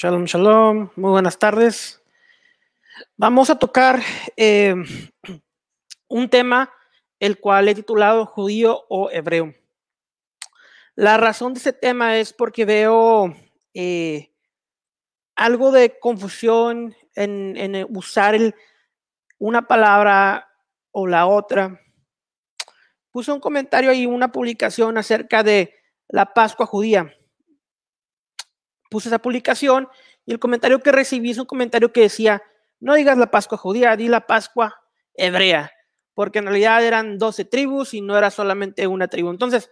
Shalom, shalom, muy buenas tardes. Vamos a tocar eh, un tema el cual he titulado judío o hebreo. La razón de este tema es porque veo eh, algo de confusión en, usar una palabra o la otra. Puse un comentario y una publicación acerca de la Pascua judía puse esa publicación y el comentario que recibí es un comentario que decía, no digas la Pascua judía, di la Pascua hebrea, porque en realidad eran 12 tribus y no era solamente una tribu. Entonces,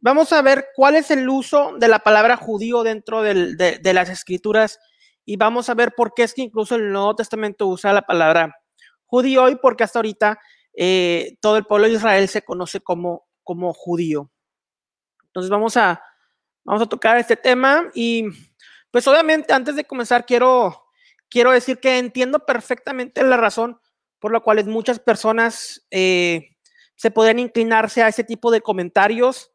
vamos a ver cuál es el uso de la palabra judío dentro de, las escrituras y vamos a ver por qué es que incluso el Nuevo Testamento usa la palabra judío y porque hasta ahorita eh, todo el pueblo de Israel se conoce como, como judío. Entonces vamos a, vamos a tocar este tema y pues obviamente antes de comenzar quiero, quiero decir que entiendo perfectamente la razón por la cual muchas personas eh, se podrían inclinarse a ese tipo de comentarios.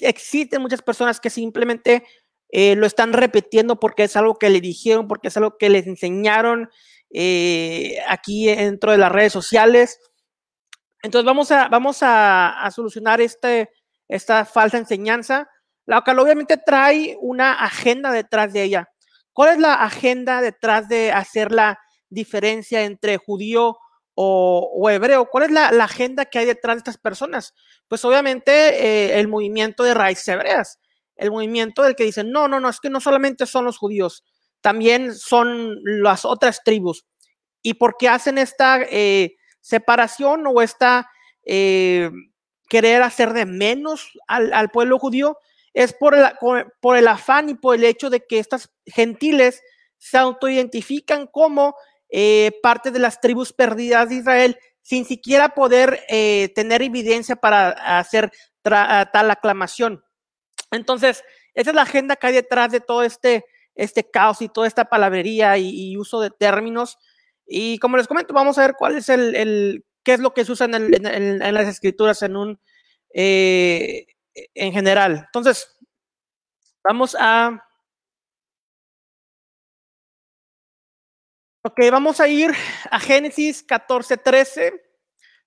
existen muchas personas que simplemente eh, lo están repitiendo porque es algo que le dijeron, porque es algo que les enseñaron eh, aquí dentro de las redes sociales. Entonces vamos a, vamos a, a solucionar este, esta falsa enseñanza la cual obviamente trae una agenda detrás de ella. ¿Cuál es la agenda detrás de hacer la diferencia entre judío o, hebreo? ¿Cuál es la, agenda que hay detrás de estas personas? Pues obviamente eh, el movimiento de raíces hebreas, el movimiento del que dicen, no, no, no, es que no solamente son los judíos, también son las otras tribus. ¿Y por qué hacen esta eh, separación o esta eh, querer hacer de menos al pueblo judío? es por, por el afán y por el hecho de que estas gentiles se autoidentifican como eh, parte de las tribus perdidas de Israel sin siquiera poder eh, tener evidencia para hacer tal aclamación. Entonces, esa es la agenda que hay detrás de todo este, este caos y toda esta palabrería y, uso de términos. Y como les comento, vamos a ver cuál es el, qué es lo que se usa en, las escrituras en un eh, e, en general. Entonces, vamos a... Ok, vamos a ir a Génesis 14.13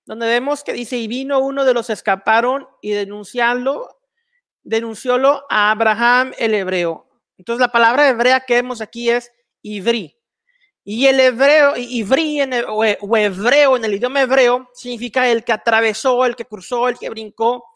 donde vemos que dice, y vino uno de los escaparon y denunciarlo, denunciólo a Abraham el hebreo. Entonces la palabra hebrea que vemos aquí es ivri Y el hebreo, ivri el, o hebreo en el idioma hebreo significa el que atravesó, el que cruzó, el que brincó,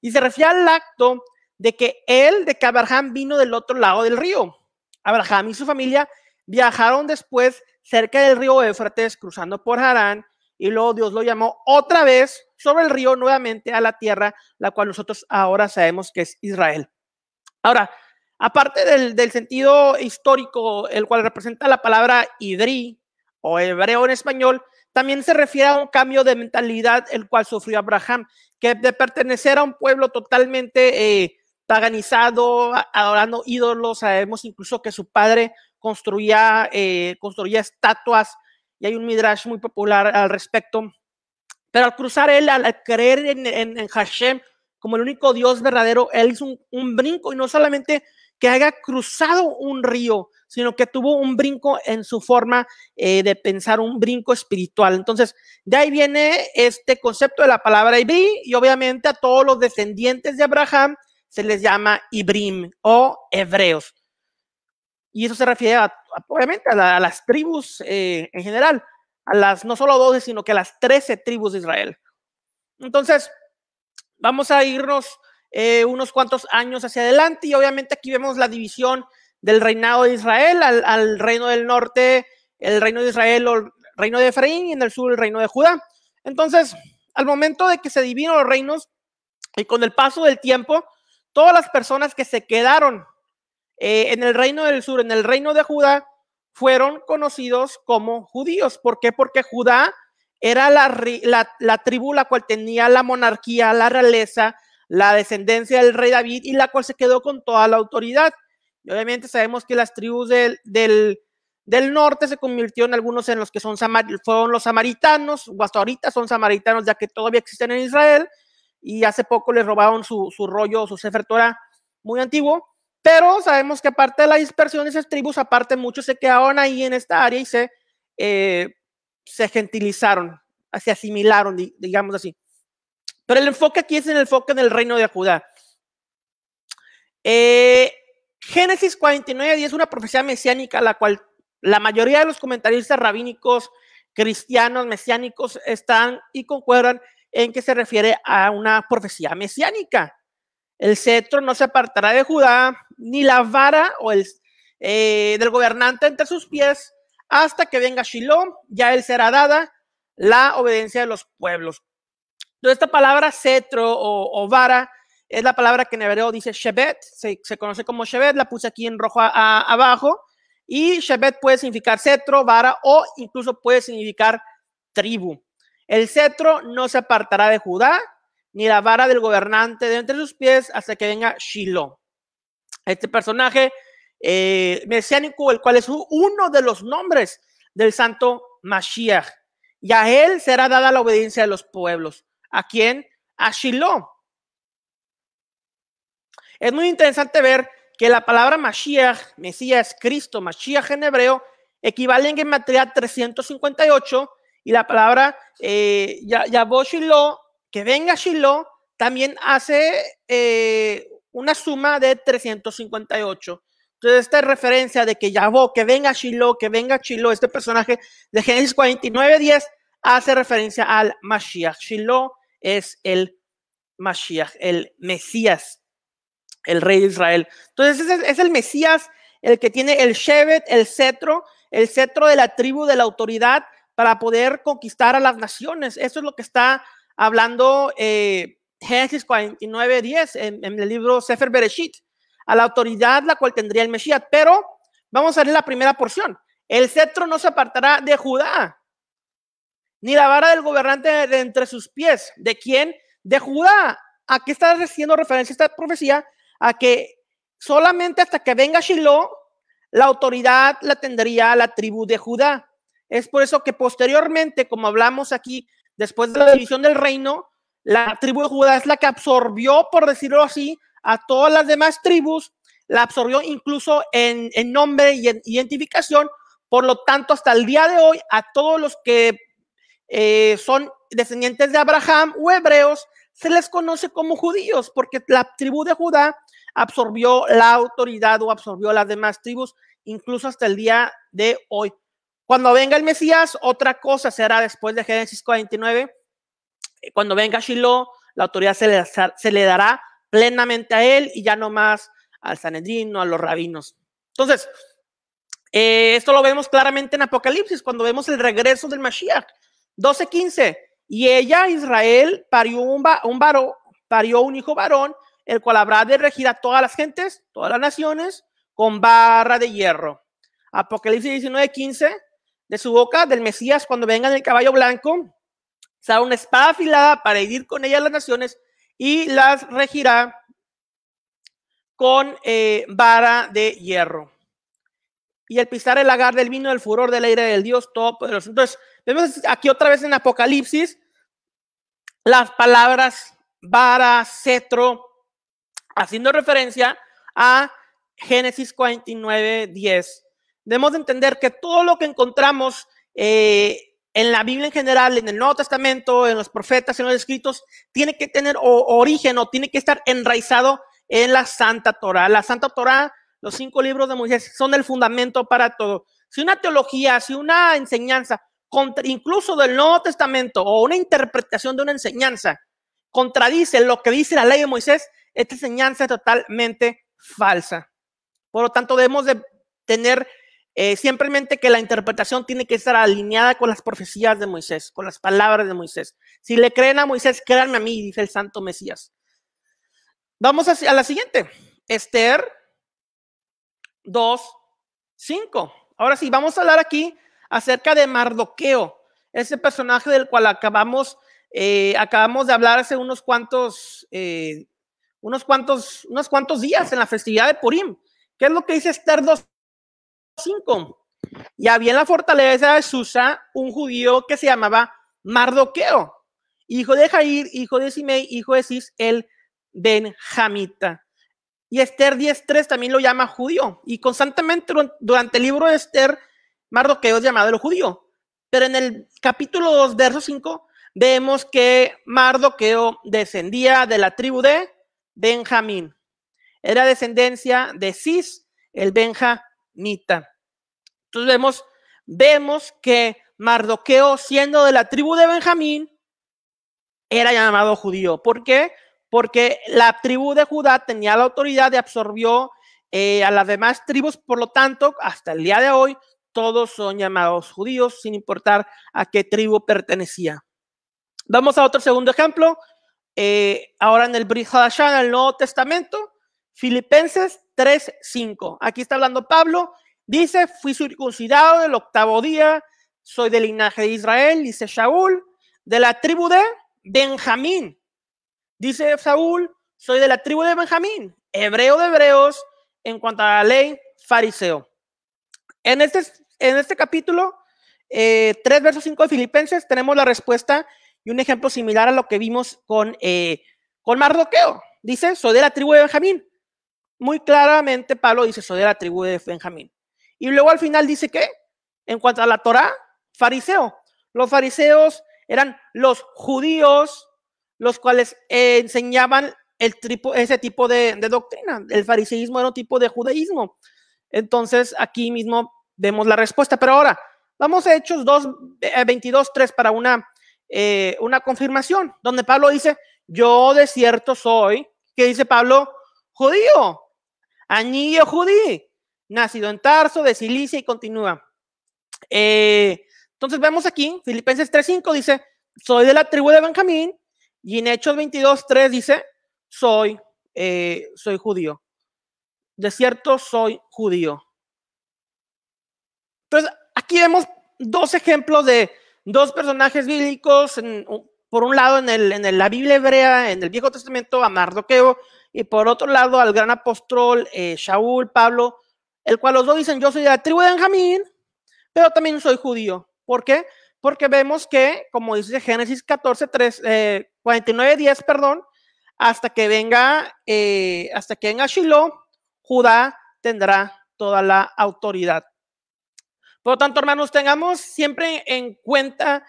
y se refiere al acto de que él, de que Abraham vino del otro lado del río. Abraham y su familia viajaron después cerca del río Éufrates, cruzando por Harán, y luego Dios lo llamó otra vez sobre el río nuevamente a la tierra, la cual nosotros ahora sabemos que es Israel. Ahora, aparte del, del sentido histórico, el cual representa la palabra idri o hebreo en español, también se refiere a un cambio de mentalidad el cual sufrió Abraham, que de pertenecer a un pueblo totalmente eh, paganizado, adorando ídolos, sabemos incluso que su padre construía, eh, construía estatuas y hay un midrash muy popular al respecto. Pero al cruzar él, al, creer en, Hashem como el único Dios verdadero, él hizo un brinco y no solamente que haya cruzado un río, sino que tuvo un brinco en su forma eh, de pensar, un brinco espiritual. Entonces, de ahí viene este concepto de la palabra Ibi y obviamente a todos los descendientes de Abraham se les llama Ibrim o hebreos. Y eso se refiere obviamente a, las tribus eh, en general, a las no solo 12, sino que a las 13 tribus de Israel. Entonces, vamos a irnos eh, unos cuantos años hacia adelante. Y obviamente aquí vemos la división del reinado de Israel al, reino del norte, el reino de Israel o el reino de Efraín y en el sur el reino de Judá. Entonces, al momento de que se divino los reinos y con el paso del tiempo, todas las personas que se quedaron eh, en el reino del sur, en el reino de Judá, fueron conocidos como judíos. ¿Por qué? Porque Judá era la tribu la cual tenía la monarquía, la realeza, la descendencia del rey David y la cual se quedó con toda la autoridad. Y obviamente sabemos que las tribus del, del, norte se convirtieron algunos en los que son fueron los samaritanos, o hasta ahorita son samaritanos ya que todavía existen en Israel y hace poco les robaron su, su rollo, su sefertora muy antiguo. Pero sabemos que aparte de la dispersión de esas tribus, aparte muchos se quedaron ahí en esta área y se, eh, se gentilizaron, se asimilaron, digamos así. Pero el enfoque aquí es en el enfoque en el reino de Judá. Eh, Génesis 49 es una profecía mesiánica la cual la mayoría de los comentaristas rabínicos, cristianos, mesiánicos están y concuerdan en que se refiere a una profecía mesiánica. El cetro no se apartará de Judá, ni la vara o el, eh, del gobernante entre sus pies, hasta que venga Shiloh, ya él será dada la obediencia de los pueblos. Entonces, esta palabra cetro o, vara es la palabra que en hebreo dice Shebet, se, conoce como Shebet, la puse aquí en rojo abajo, y Shebet puede significar cetro, vara o incluso puede significar tribu. El cetro no se apartará de Judá, ni la vara del gobernante de entre sus pies hasta que venga Shiloh. Este personaje eh, mesiánico, el cual es uno de los nombres del santo Mashiach, y a él será dada la obediencia de los pueblos. ¿A quién? A Shiloh. Es muy interesante ver que la palabra Mashiach, Mesías, Cristo, Mashiach en hebreo, equivale en material 358 y la palabra eh, Shiloh, que venga Shiloh, también hace eh, una suma de 358. Entonces, esta referencia de que Yavó, que venga Shiloh, que venga Shiloh, este personaje de Génesis 49, 10, hace referencia al Mashiach. Shiloh es el Mashiach, el Mesías, el rey de Israel. Entonces es, el Mesías el que tiene el Shevet, el cetro, el cetro de la tribu, de la autoridad para poder conquistar a las naciones. Eso es lo que está hablando eh, Génesis 49, 10 en, en, el libro Sefer Bereshit, a la autoridad la cual tendría el Mesías. Pero vamos a ver la primera porción. El cetro no se apartará de Judá, ni la vara del gobernante de entre sus pies. ¿De quién? De Judá. ¿A qué está haciendo referencia esta profecía? A que solamente hasta que venga Shiloh, la autoridad la tendría la tribu de Judá. Es por eso que posteriormente, como hablamos aquí, después de la división del reino, la tribu de Judá es la que absorbió, por decirlo así, a todas las demás tribus, la absorbió incluso en, en nombre y en identificación. Por lo tanto, hasta el día de hoy, a todos los que eh, son descendientes de Abraham o hebreos, se les conoce como judíos, porque la tribu de Judá absorbió la autoridad o absorbió las demás tribus, incluso hasta el día de hoy. Cuando venga el Mesías, otra cosa será después de Génesis 49. Eh, cuando venga Shiloh, la autoridad se le, dará plenamente a él y ya no más al o a los rabinos. Entonces, eh, esto lo vemos claramente en Apocalipsis, cuando vemos el regreso del Mashiach. 12:15. Y ella, Israel, parió un, varón, parió un hijo varón, el cual habrá de regir a todas las gentes, todas las naciones, con barra de hierro. Apocalipsis 19:15. De su boca, del Mesías, cuando venga en el caballo blanco, será una espada afilada para herir con ella a las naciones y las regirá con barra eh, vara de hierro y el pisar el lagar del vino, el furor del aire del Dios Todopoderoso. Entonces, vemos aquí otra vez en Apocalipsis las palabras vara, cetro, haciendo referencia a Génesis 49, 10. Debemos entender que todo lo que encontramos eh, en la Biblia en general, en el Nuevo Testamento, en los profetas, en los escritos, tiene que tener origen o tiene que estar enraizado en la Santa Torá, La Santa Torá, los cinco libros de Moisés son el fundamento para todo. Si una teología, si una enseñanza, incluso del Nuevo Testamento, o una interpretación de una enseñanza, contradice lo que dice la ley de Moisés, esta enseñanza es totalmente falsa. Por lo tanto, debemos de tener eh, simplemente que la interpretación tiene que estar alineada con las profecías de Moisés, con las palabras de Moisés. Si le creen a Moisés, créanme a mí, dice el santo Mesías. Vamos a la siguiente. Esther 2, 5. Ahora sí, vamos a hablar aquí acerca de Mardoqueo, ese personaje del cual acabamos, eh, acabamos de hablar hace unos cuantos, eh, unos, cuantos, unos cuantos días en la festividad de Purim. ¿Qué es lo que dice Esther 5? Y había en la fortaleza de Susa un judío que se llamaba Mardoqueo, hijo de Jair, hijo de Simei, hijo de Cis, el Benjamita. Y Esther 10.3 también lo llama judío. Y constantemente durante el libro de Esther, Mardoqueo es llamado el judío. Pero en el capítulo 2, verso 5, vemos que Mardoqueo descendía de la tribu de Benjamín. Era descendencia de Cis, el benjamita. Entonces vemos, vemos que Mardoqueo, siendo de la tribu de Benjamín, era llamado judío. ¿Por qué? porque la tribu de Judá tenía la autoridad y absorbió eh, a las demás tribus, por lo tanto, hasta el día de hoy, todos son llamados judíos, sin importar a qué tribu pertenecía. Vamos a otro segundo ejemplo. Eh, ahora en el en el Nuevo Testamento, Filipenses 3:5. Aquí está hablando Pablo. Dice: Fui circuncidado del octavo día, soy del linaje de Israel, dice Shaul, de la tribu de Benjamín Dice Saúl, soy de la tribu de Benjamín, hebreo de hebreos, en cuanto a la ley, fariseo. En este, en este capítulo, eh, tres versos cinco de Filipenses, tenemos la respuesta y un ejemplo similar a lo que vimos con, eh, con Mardoqueo. Dice, soy de la tribu de Benjamín. Muy claramente Pablo dice, soy de la tribu de Benjamín. Y luego al final dice que, en cuanto a la Torah, fariseo. Los fariseos eran los judíos los cuales eh, enseñaban el ese tipo de, doctrina. El fariseísmo era un tipo de judaísmo. Entonces, aquí mismo vemos la respuesta. Pero ahora, vamos a Hechos 22.3 eh, para una, eh, una confirmación, donde Pablo dice, yo de cierto soy, que dice Pablo, judío, anillo judí, nacido en Tarso, de Cilicia y continúa. entonces vemos aquí, Filipenses 3.5 dice, soy de la tribu de Benjamín, y en Hechos 22, 3 dice, soy, eh, soy judío. De cierto, soy judío. Entonces, aquí vemos dos ejemplos de dos personajes bíblicos, por un lado en, el, en la Biblia hebrea, en el Viejo Testamento, a Mardoqueo, y por otro lado al gran apóstol eh, Shaul, Pablo, el cual los dos dicen, yo soy de la tribu de Benjamín, pero también soy judío. ¿Por qué? porque vemos que, como dice Génesis 14, 49, 10, perdón, hasta que venga, eh, hasta que en Shiloh, Judá tendrá toda la autoridad. Por lo tanto, hermanos, tengamos siempre en cuenta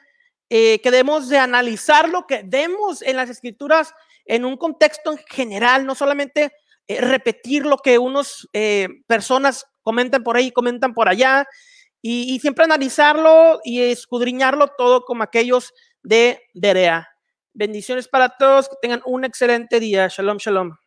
eh, que debemos de analizar lo que vemos en las escrituras en un contexto en general, no solamente eh, repetir lo que unos personas comentan por ahí, comentan por allá, y, siempre analizarlo y escudriñarlo todo como aquellos de Derea. Bendiciones para todos, que tengan un excelente día. Shalom, shalom.